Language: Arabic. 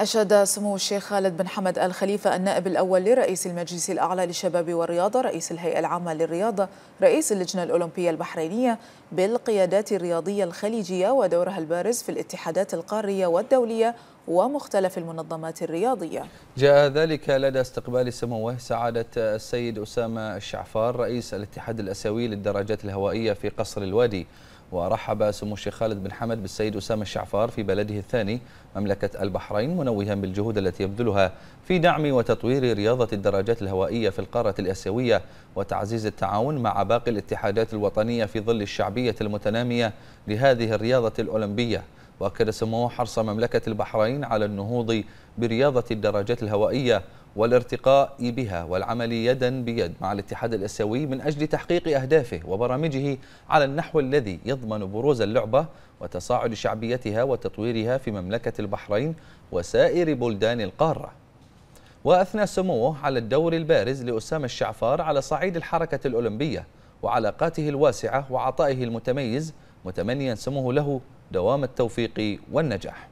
أشاد سمو الشيخ خالد بن حمد الخليفة النائب الأول لرئيس المجلس الأعلى للشباب والرياضة رئيس الهيئة العامة للرياضة رئيس اللجنة الأولمبية البحرينية بالقيادات الرياضية الخليجية ودورها البارز في الاتحادات القارية والدولية ومختلف المنظمات الرياضية جاء ذلك لدى استقبال سموه سعادة السيد أسامة الشعفار رئيس الاتحاد الأسيوي للدراجات الهوائية في قصر الوادي ورحب سمو الشيخ خالد بن حمد بالسيد أسامة الشعفار في بلده الثاني مملكة البحرين منوها بالجهود التي يبذلها في دعم وتطوير رياضة الدراجات الهوائية في القارة الآسيوية وتعزيز التعاون مع باقي الاتحادات الوطنية في ظل الشعبية المتنامية لهذه الرياضة الأولمبية واكد سموه حرص مملكه البحرين على النهوض برياضه الدراجات الهوائيه والارتقاء بها والعمل يدا بيد مع الاتحاد الاسيوي من اجل تحقيق اهدافه وبرامجه على النحو الذي يضمن بروز اللعبه وتصاعد شعبيتها وتطويرها في مملكه البحرين وسائر بلدان القاره. واثنى سموه على الدور البارز لاسامه الشعفار على صعيد الحركه الاولمبيه وعلاقاته الواسعه وعطائه المتميز متمنيا سموه له دوام التوفيق والنجاح